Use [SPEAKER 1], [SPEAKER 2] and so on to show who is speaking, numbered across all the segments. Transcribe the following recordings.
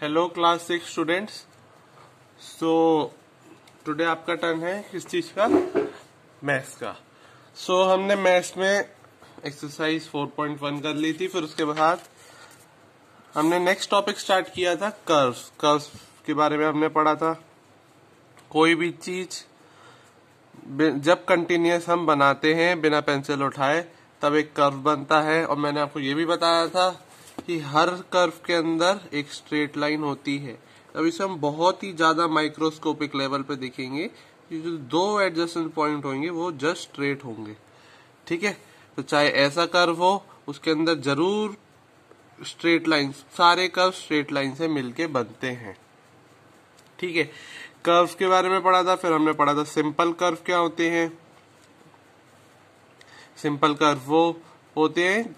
[SPEAKER 1] hello class six students so today आपका turn है किस चीज का मैथ्स का सो so, हमने मैथ्स में एक्सरसाइज 4.1 कर ली थी फिर उसके बाद हमने नेक्स्ट टॉपिक स्टार्ट किया था कर्व कर्व्स के बारे में हमने पढ़ा था कोई भी चीज जब कंटिन्यूस हम बनाते हैं बिना पेंसिल उठाए तब एक कर्व बनता है और मैंने आपको ये भी बताया था कि हर कर्व के अंदर एक स्ट्रेट लाइन होती है अब इसे हम बहुत ही ज्यादा माइक्रोस्कोपिक लेवल पे देखेंगे कि जो दो एडजस्टेंट पॉइंट होंगे वो जस्ट स्ट्रेट होंगे ठीक है तो चाहे ऐसा कर्व हो उसके अंदर जरूर स्ट्रेट लाइन सारे कर्व स्ट्रेट लाइन से मिलके बनते हैं ठीक है कर्व के बारे में पढ़ा था फिर हमने पढ़ा था सिंपल कर्व क्या होते हैं सिंपल कर्व वो होते हैं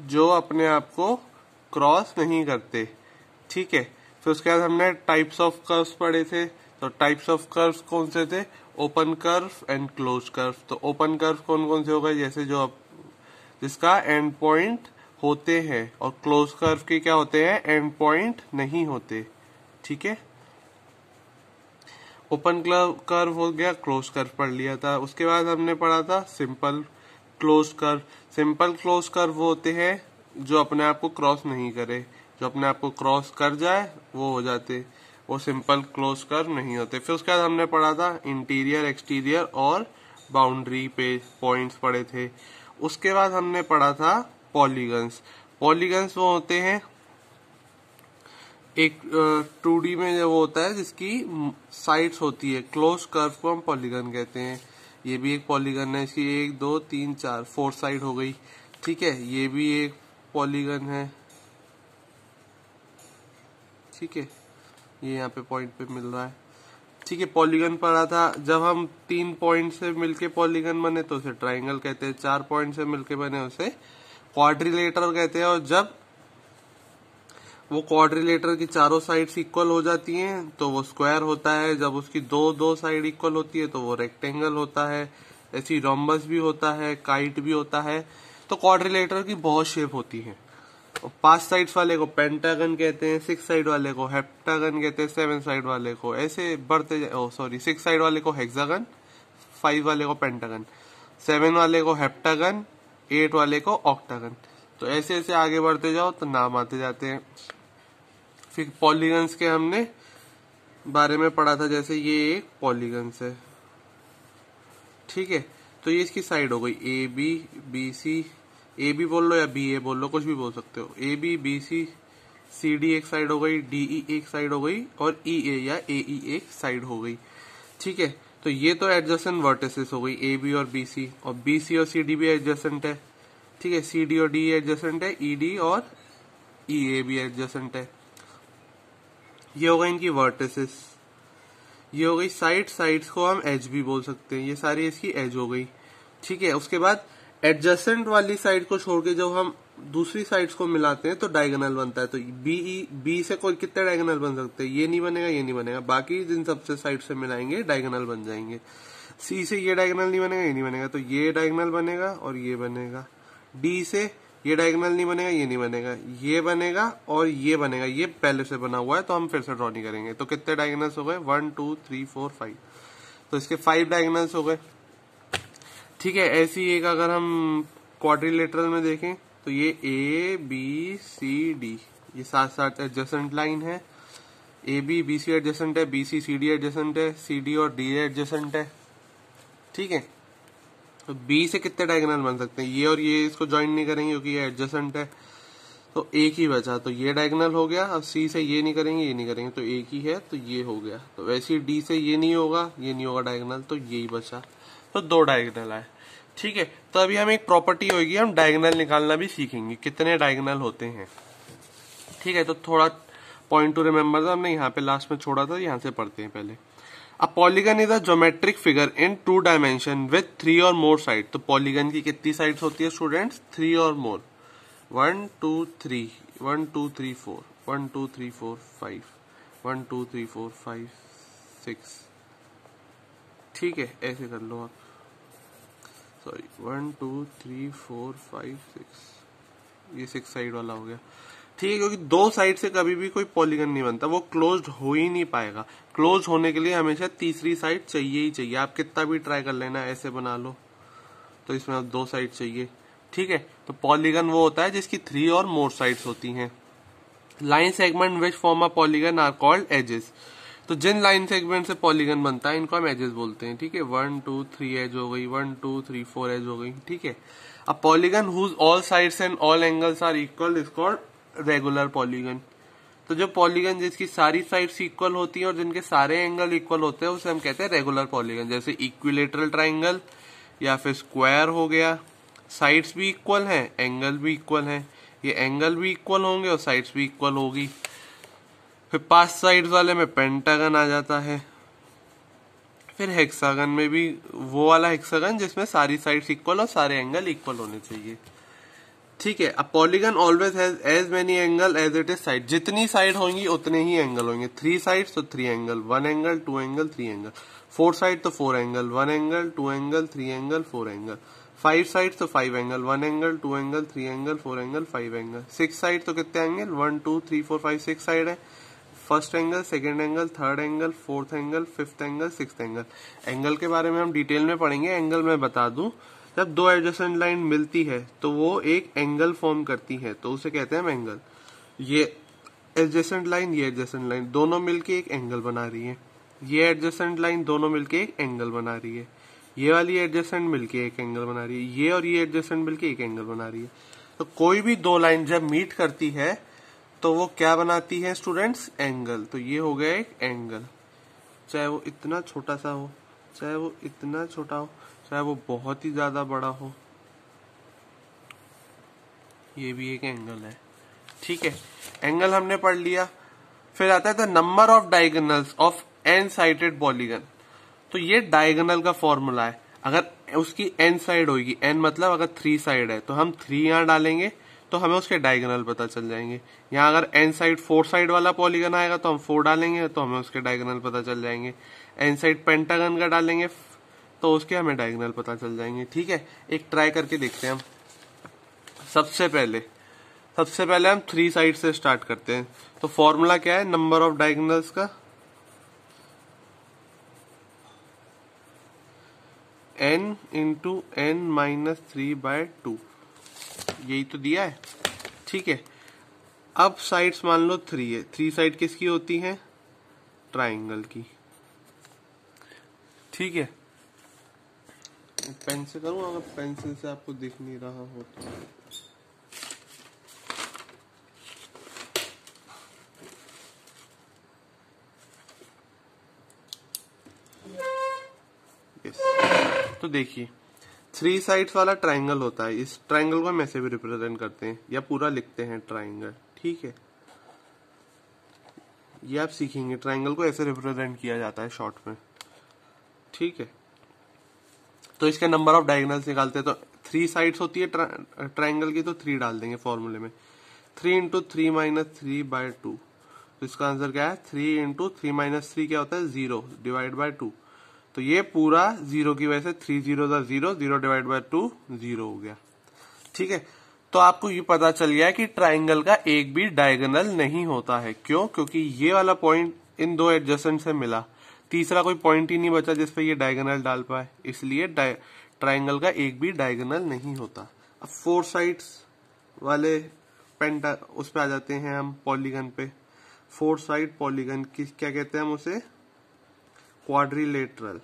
[SPEAKER 1] जो अपने आप को क्रॉस नहीं करते ठीक है फिर उसके बाद हमने टाइप्स ऑफ कर्व्स पढ़े थे तो टाइप्स ऑफ कर्व्स कौन से थे open curve and close curve तो ओपन कर्व कौन कौन से हो गए जैसे जो आप जिसका एंड पॉइंट होते हैं और क्लोज कर्व के क्या होते हैं एंड पॉइंट नहीं होते ठीक है ओपन कर्व हो गया क्लोज कर्व पढ़ लिया था उसके बाद हमने पढ़ा था simple close curve simple close curve वो होते हैं जो अपने आप को क्रॉस नहीं करे जो अपने आप को क्रॉस कर जाए वो हो जाते वो सिंपल क्लोज कर नहीं होते फिर उसके बाद हमने पढ़ा था इंटीरियर एक्सटीरियर और बाउंड्री पे पॉइंट्स पढ़े थे उसके बाद हमने पढ़ा था पॉलीगन्स पॉलीगन्स वो होते हैं एक टू में वो होता है जिसकी साइड्स होती है क्लोज कर्व को हम पॉलीगन कहते हैं ये भी एक पॉलीगन है इसकी एक दो तीन चार फोर साइड हो गई ठीक है ये भी एक पॉलीगन है ठीक है ये यहाँ पे पॉइंट पे मिल रहा है ठीक है पॉलीगन पड़ा था जब हम तीन पॉइंट से मिलके पॉलीगन बने तो उसे ट्राइंगल कहते हैं चार पॉइंट से मिलके बने उसे क्वाड्रिलेटर कहते हैं और जब वो क्वाड्रिलेटर की चारों साइड्स इक्वल हो जाती हैं तो वो स्क्वायर होता है जब उसकी दो दो साइड इक्वल होती है तो वो रेक्टेंगल होता है ऐसी रोम्बस भी होता है काइट भी होता है तो क्वाड्रिलेटर की बहुत शेप होती है पांच साइड्स वाले को पेंटागन कहते हैं सिक्स साइड वाले को हेप्टागन कहते हैं सेवन साइड वाले को ऐसे बढ़ते सॉरी सिक्स साइड वाले को हेक्सागन फाइव वाले को पेंटागन सेवन वाले को हेप्टागन एट वाले को ऑक्टागन तो ऐसे ऐसे आगे बढ़ते जाओ तो नाम आते जाते हैं फिर पॉलीगन्स के हमने बारे में पढ़ा था जैसे ये एक पॉलीगन्स है ठीक है तो ये इसकी साइड हो गई A B B C A B बोल लो या बी ए बोल लो कुछ भी बोल सकते हो A B B C C D एक साइड हो गई डी ई एक साइड हो गई और ई e, ए या ए ई e, एक साइड हो गई ठीक है तो ये तो एडजस्टेंट वर्टेसेस हो गई ए बी और बी सी और बी सी और सी डी भी एडजस्टेंट है ठीक है सी डी और डी एडजस्टेंट है ई e, डी और ई ए भी एडजस्टेंट है ये होगा इनकी वर्टिसेस ये हो गई साइड साइड्स को हम एज भी बोल सकते हैं ये सारी इसकी एज हो गई ठीक है उसके बाद एडजस्टेंट वाली साइड को छोड़ के जब हम दूसरी साइड्स को मिलाते हैं तो डायगोनल बनता है तो बी बी e, से कोई कितने डायगोनल बन सकते हैं ये नहीं बनेगा ये नहीं बनेगा बाकी जिन सबसे साइड से मिलाएंगे डायगोनल बन जाएंगे सी से ये डायगोनल नहीं बनेगा ये नहीं बनेगा तो ये डायगोनल बनेगा और ये बनेगा डी से ये डायगोनल नहीं बनेगा ये नहीं बनेगा ये बनेगा और ये बनेगा ये पहले से बना हुआ है तो हम फिर से ड्रॉ नहीं करेंगे तो कितने डायगोनल्स हो गए one two three four five तो इसके फाइव डायगोनल्स हो गए ठीक है ऐसी एक अगर हम क्वाड्रिलेटरल में देखें तो ये ए बी सी डी ये साथ साथ एडजेसेंट लाइन है A B B C adjacent है B C C D adjacent है सी डी और डी एडजेसेंट है ठीक है तो बी से कितने डायगोनल बन सकते हैं ये और ये इसको ज्वाइन नहीं करेंगे क्योंकि ये एडजस्टेंट है तो एक ही बचा तो ये डायगोनल हो गया अब सी से ये नहीं करेंगे ये नहीं करेंगे तो एक ही है तो ये हो गया तो वैसे ही डी से ये नहीं होगा ये नहीं होगा डायगोनल तो यही बचा तो दो डायगोनल आए ठीक है तो अभी हमें एक प्रॉपर्टी होगी हम डायगोनल निकालना भी सीखेंगे कितने डायगोनल होते हैं ठीक है तो थोड़ा पॉइंट टू रिमेम्बर था हमने यहाँ पे लास्ट में छोड़ा था यहाँ से पढ़ते हैं पहले a polygon is a geometric figure in two dimension with three or more side तो पॉलीगन की कितनी साइड होती है student three or more one two three one two three four one two three four five one two three four five six ठीक है ऐसे कर लो आप sorry one two three four five six ये सिक्स साइड वाला हो गया ठीक है क्योंकि दो साइड से कभी भी कोई पॉलीगन नहीं बनता वो क्लोज्ड हो ही नहीं पाएगा क्लोज होने के लिए हमेशा तीसरी साइड चाहिए ही चाहिए आप कितना भी ट्राई कर लेना ऐसे बना लो तो इसमें आप दो साइड चाहिए ठीक है तो पॉलीगन वो होता है जिसकी थ्री और मोर साइड्स होती हैं line segment which form a polygon are called edges तो जिन लाइन सेगमेंट से पॉलीगन बनता है इनको हम एजेस बोलते हैं ठीक है वन टू थ्री एज हो गई one two three four edge हो गई ठीक है अब polygon whose all sides and all angles are equal is called regular polygon तो जो पॉलीगन जिसकी सारी साइड्स इक्वल होती हैं और जिनके सारे एंगल इक्वल होते हैं उसे हम कहते हैं रेगुलर पॉलीगन जैसे इक्विलेटरल ट्राइंगल या फिर स्क्वायर हो गया साइड्स भी इक्वल हैं एंगल भी इक्वल हैं ये एंगल भी इक्वल होंगे और साइड्स भी इक्वल होगी फिर पास साइड्स वाले में पेंटागन आ जाता है फिर हेक्सागन में भी वो वाला हेक्सागन जिसमें सारी साइड्स इक्वल और सारे एंगल इक्वल होने चाहिए ठीक है अब polygon always has as many angle as it is side जितनी साइड होंगी उतने ही एंगल होंगे थ्री साइड तो three angle one angle two angle three angle four side तो four angle one angle two angle three angle four angle five side तो five angle one angle two angle three angle four angle five angle six side तो कितने angle one two three four five six side है first angle second angle third angle fourth angle fifth angle six angle angle के बारे में हम detail में पढ़ेंगे angle मैं बता दू जब दो एडजस्टेंट लाइन मिलती है तो वो एक एंगल फॉर्म करती है तो उसे कहते हैं हम एंगल ये एडजस्टेंट लाइन ये एडजस्टेंट लाइन दोनों मिलके एक एंगल बना रही है ये एडजस्टेंट लाइन दोनों मिलके एक एंगल बना रही है ये वाली एडजस्टेंट मिलके एक एंगल बना रही है ये और ये एडजस्टेंट मिलके एक एंगल बना रही है तो कोई भी दो लाइन जब मीट करती है तो वो क्या बनाती है स्टूडेंट्स एंगल तो ये हो गया एक एंगल चाहे वो इतना छोटा सा हो चाहे वो इतना छोटा हो चाहे वो बहुत ही ज़्यादा बड़ा हो ये भी एक एंगल है ठीक है एंगल हमने पढ़ लिया फिर आता है the number of diagonals of n sided polygon तो ये डायगनल का फॉर्मूला है अगर उसकी एन साइड होगी एन मतलब अगर थ्री साइड है तो हम थ्री यहां डालेंगे तो हमें उसके डायगनल पता चल जाएंगे यहां अगर एन साइड फोर साइड वाला पॉलीगन आएगा तो हम फोर डालेंगे तो हमें उसके डायगनल पता चल जाएंगे एन साइड पेंटागन का डालेंगे तो उसके हमें डायगोनल पता चल जाएंगे ठीक है एक ट्राई करके देखते हैं हम सबसे पहले सबसे पहले हम थ्री साइड से स्टार्ट करते हैं तो फॉर्मूला क्या है नंबर ऑफ डायगोनल्स का n into n minus three by two यही तो दिया है ठीक है अब साइड्स मान लो थ्री है थ्री साइड किसकी होती है ट्राइंगल की ठीक है पेन से करूँ अगर पेंसिल से आपको दिख नहीं रहा हो तो तो देखिए थ्री साइड्स वाला ट्राइंगल होता है इस ट्राइंगल को हम ऐसे भी रिप्रेजेंट करते हैं या पूरा लिखते हैं ट्राइंगल ठीक है ये आप सीखेंगे ट्राइंगल को ऐसे रिप्रेजेंट किया जाता है शॉर्ट में ठीक है तो इसके नंबर ऑफ डायगनल्स निकालते हैं तो थ्री साइड्स होती है ट्राइंगल की तो थ्री डाल देंगे फॉर्मूले में three into three minus three by two तो इसका आंसर क्या है three into three minus three क्या होता है जीरो डिवाइड बाय टू तो ये पूरा जीरो की वजह से three zero zero zero divide by two zero हो गया ठीक है तो आपको ये पता चल गया कि ट्राइंगल का एक भी डायगनल नहीं होता है क्यों क्योंकि ये वाला पॉइंट इन दो एडजस्टेंट से मिला तीसरा कोई पॉइंट ही नहीं बचा जिसपे ये डायगोनल डाल पाए इसलिए ट्राइंगल का एक भी डायगोनल नहीं होता अब फोर साइड्स वाले पेंटा उस पर आ जाते हैं हम पॉलीगन पे फोर साइड पॉलीगन की क्या कहते हैं हम उसे क्वाड्रीलेटरल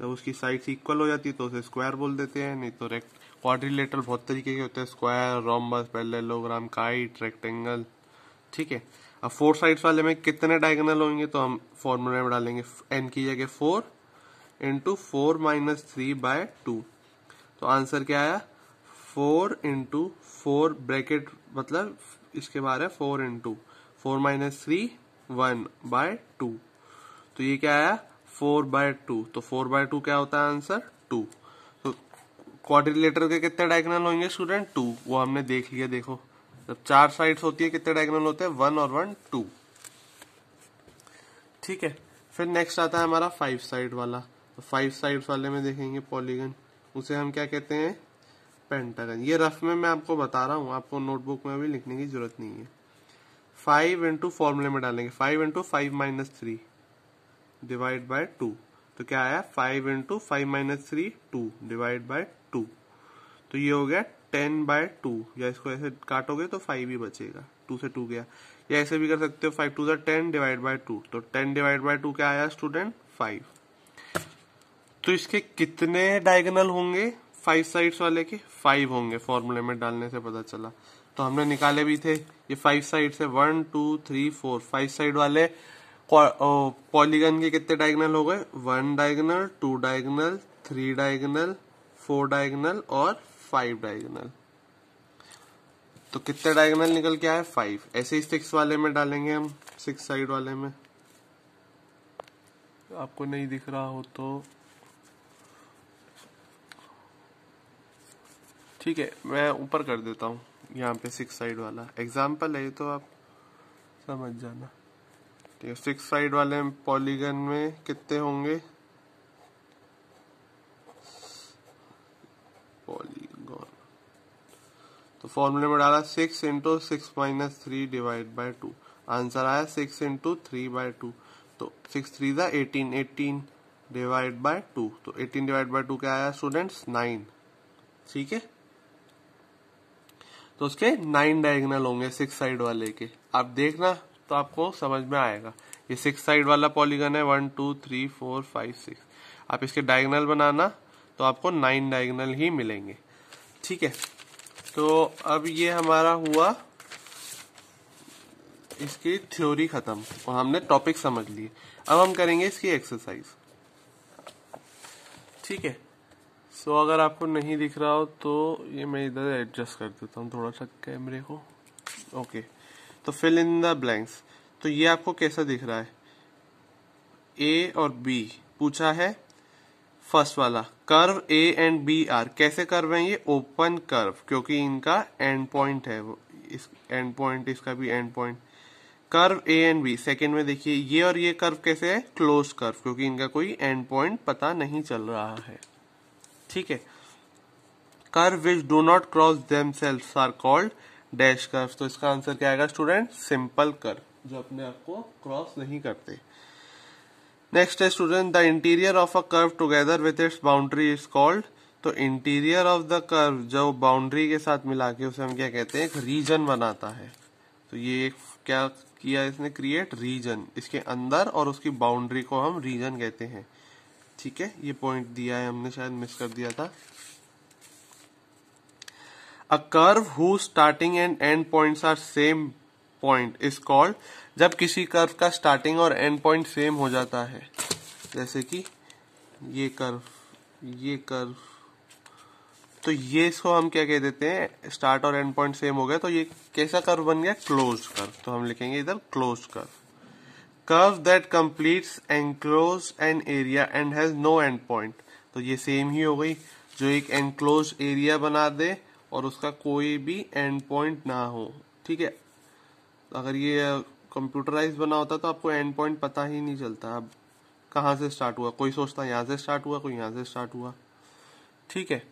[SPEAKER 1] जब उसकी साइड इक्वल हो जाती है तो उसे स्क्वायर बोल देते हैं नहीं तो रेक्ट क्वाड्रिलेटरल बहुत तरीके के होते हैं square rhombus parallelogram kite rectangle ठीक है अब फोर साइड्स वाले में कितने डायगोनल होंगे तो हम फॉर्मूले में डालेंगे एन की जगह four into four minus three by two तो आंसर क्या आया फोर इंटू फोर ब्रैकेट मतलब इसके बाहर है four into four minus three one by two तो ये क्या आया फोर बाय टू तो फोर बाय टू क्या होता है आंसर टू तो क्वाड्रिलेटर के कितने डायगोनल होंगे स्टूडेंट टू वो हमने देख लिया देखो जब मतलब चार साइड्स होती है कितने डायगोनल होते हैं वन और वन टू ठीक है फिर नेक्स्ट आता है हमारा फाइव साइड वाला तो फाइव साइड्स वाले में देखेंगे पॉलीगन उसे हम क्या कहते हैं पेंटागन ये रफ में मैं आपको बता रहा हूँ आपको नोटबुक में अभी लिखने की जरूरत नहीं है फाइव इंटू फॉर्मूले में डालेंगे five into five minus three divide by two तो क्या आया five into five minus three two divide by two तो ये हो गया टेन बाय टू या इसको ऐसे काटोगे तो फाइव ही बचेगा टू से टू गया या ऐसे भी कर सकते हो फाइव टू जो टेन डिवाइड बाय टू तो टेन डिवाइड बाय टू क्या आया स्टूडेंट फाइव तो इसके कितने डायगोनल होंगे फाइव साइड्स वाले के फाइव होंगे फॉर्मूले में डालने से पता चला तो हमने निकाले भी थे ये फाइव साइड से one two three four five side वाले पॉलीगन के कितने डायगनल हो गए one diagonal two diagonal three diagonal four diagonal और फाइव डायगोनल तो कितने डायगोनल निकल के आए फाइव ऐसे ही सिक्स वाले में डालेंगे हम सिक्स साइड वाले में आपको नहीं दिख रहा हो तो ठीक है मैं ऊपर कर देता हूँ यहाँ पे सिक्स साइड वाला एग्जाम्पल है ये तो आप समझ जाना ठीक है सिक्स साइड वाले पॉलीगन में कितने होंगे तो फॉर्मूले में डाला six into six minus three divide by two answer आया six into three by two तो सिक्स थ्री था eighteen eighteen divide by two तो एटीन डिवाइड बाय टू क्या आया स्टूडेंट्स नाइन ठीक है तो उसके नाइन डायगनल होंगे सिक्स साइड वाले के आप देखना तो आपको समझ में आएगा ये सिक्स साइड वाला पॉलीगन है one two three four five six आप इसके डायगनल बनाना तो आपको नाइन डायगनल ही मिलेंगे ठीक है तो अब ये हमारा हुआ इसकी थ्योरी खत्म और हमने टॉपिक समझ लिए अब हम करेंगे इसकी एक्सरसाइज ठीक है सो so, अगर आपको नहीं दिख रहा हो तो ये मैं इधर एडजस्ट कर देता हूँ थोड़ा सा कैमरे को ओके तो फिल इन द ब्लैंक्स तो ये आपको कैसा दिख रहा है ए और बी पूछा है फर्स्ट वाला curve A and B are कैसे कर्व है ये ओपन कर्व क्योंकि इनका एंड पॉइंट है इस एंड पॉइंट इसका भी end point curve A and B second में देखिए ये और ये कर्व कैसे है क्लोज कर्व क्योंकि इनका कोई एंड पॉइंट पता नहीं चल रहा है ठीक है curve which do not cross themselves are called dash curve तो इसका आंसर क्या आएगा स्टूडेंट सिंपल कर्व जो अपने आप को क्रॉस नहीं करते नेक्स्ट है student the interior of a curve together with its boundary is called तो इंटीरियर ऑफ द कर्व जो बाउंड्री के साथ मिला के उसे हम क्या कहते हैं एक रीजन बनाता है तो ये क्या किया इसने क्रिएट रीजन इसके अंदर और उसकी बाउंड्री को हम रीजन कहते हैं ठीक है ये पॉइंट दिया है हमने शायद मिस कर दिया था a curve who starting and end points are same point is called जब किसी कर्व का स्टार्टिंग और एंड पॉइंट सेम हो जाता है जैसे कि ये कर्व ये कर्व तो ये इसको हम क्या कह देते हैं स्टार्ट और एंड पॉइंट सेम हो गया तो ये कैसा कर्व बन गया क्लोज कर्व तो हम लिखेंगे इधर close curve curve that completes enclose an area and has no end point तो ये सेम ही हो गई जो एक एनक्लोज एरिया बना दे और उसका कोई भी एंड पॉइंट ना हो ठीक है अगर ये कंप्यूटराइज बना होता तो आपको एंड पॉइंट पता ही नहीं चलता अब कहाँ से स्टार्ट हुआ कोई सोचता यहाँ से स्टार्ट हुआ कोई यहाँ से स्टार्ट हुआ ठीक है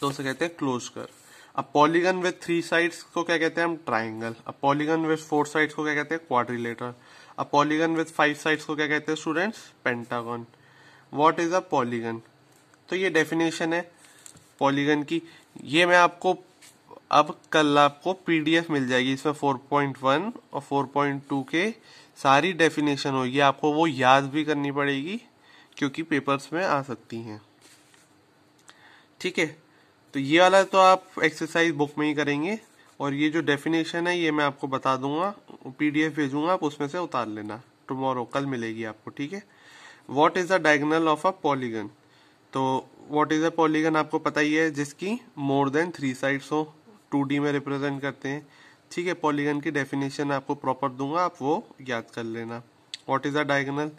[SPEAKER 1] तो उसे कहते हैं क्लोज कर अब पॉलीगन विथ थ्री साइड्स को क्या कहते हैं हम ट्राइंगल अब पॉलीगन विथ फोर साइड्स को क्या कहते हैं क्वाड्रिलेटर अब पॉलीगन विथ फाइव साइड्स को क्या कहते हैं students pentagon what is a polygon तो ये डेफिनेशन है पॉलीगन की ये मैं आपको अब कल आपको पीडीएफ मिल जाएगी इसमें 4.1 और 4.2 के सारी डेफिनेशन होगी आपको वो याद भी करनी पड़ेगी क्योंकि पेपर्स में आ सकती हैं ठीक है तो ये वाला तो आप एक्सरसाइज बुक में ही करेंगे और ये जो डेफिनेशन है ये मैं आपको बता दूंगा पीडीएफ भेजूंगा आप उसमें से उतार लेना टुमारो कल मिलेगी आपको ठीक है what is the diagonal of a polygon तो वॉट इज अ पॉलीगन आपको पता ही है जिसकी मोर देन थ्री साइड्स हो टू डी में रिप्रेजेंट करते हैं ठीक है पॉलीगन की डेफिनेशन आपको प्रॉपर दूंगा आप वो याद कर लेना what is a diagonal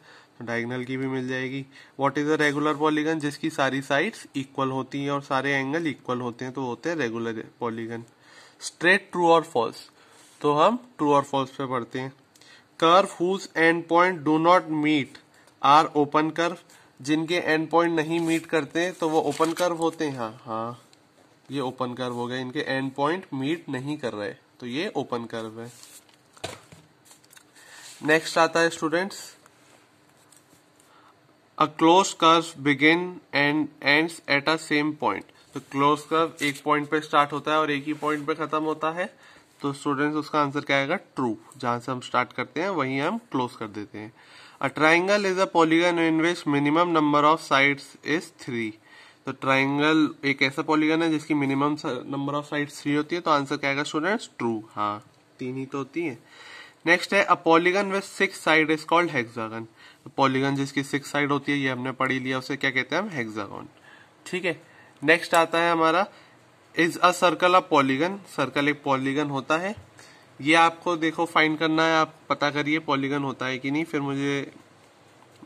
[SPEAKER 1] diagonal की भी मिल जाएगी what is a regular polygon जिसकी सारी साइड्स इक्वल होती हैं और सारे एंगल इक्वल होते हैं तो होते हैं रेगुलर पॉलीगन स्ट्रेट ट्रू और फॉल्स तो हम ट्रू और फॉल्स पे पढ़ते हैं curve whose end point do not meet are open curve जिनके एंड पॉइंट नहीं मीट करते तो वो ओपन कर्व होते हैं हाँ हाँ ये ओपन कर्व हो गए इनके एंड पॉइंट मीट नहीं कर रहे तो ये ओपन कर्व है नेक्स्ट आता है students a close curve begin and ends at a same point तो क्लोज कर्व एक पॉइंट पे स्टार्ट होता है और एक ही पॉइंट पे खत्म होता है तो स्टूडेंट्स उसका आंसर क्या आएगा ट्रू जहां से हम स्टार्ट करते हैं वहीं हम क्लोज कर देते हैं a triangle is a polygon in which minimum number of sides is three तो ट्राइंगल एक ऐसा पॉलीगन है जिसकी minimum number of side three होती है तो आंसर क्या आएगा स्टूडेंट्स ट्रू हाँ तीन ही तो होती है नेक्स्ट है a polygon with six side is called hexagon polygon जिसकी सिक्स साइड होती है ये हमने पढ़ी लिया उसे क्या कहते हैं हम हेक्सागन ठीक है नेक्स्ट आता है हमारा is a circle a polygon circle एक पॉलीगन होता है ये आपको देखो फाइंड करना है आप पता करिए पॉलीगन होता है कि नहीं फिर मुझे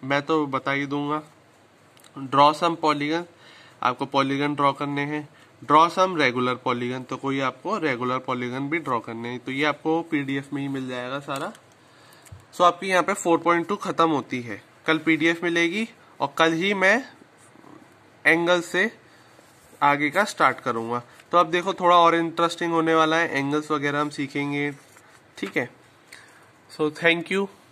[SPEAKER 1] मैं तो बता ही दूंगा ड्रॉ सम पॉलीगन आपको पॉलीगन ड्रॉ करने हैं ड्रॉ सम रेगुलर पॉलीगन तो कोई आपको रेगुलर पॉलीगन भी ड्रॉ करने हैं तो ये आपको पीडीएफ में ही मिल जाएगा सारा सो so, आपकी यहाँ पे 4.2 खत्म होती है कल पीडीएफ मिलेगी और कल ही मैं एंगल से आगे का स्टार्ट करूँगा तो अब देखो थोड़ा और इंटरेस्टिंग होने वाला है एंगल्स वगैरह हम सीखेंगे ठीक है सो थैंक यू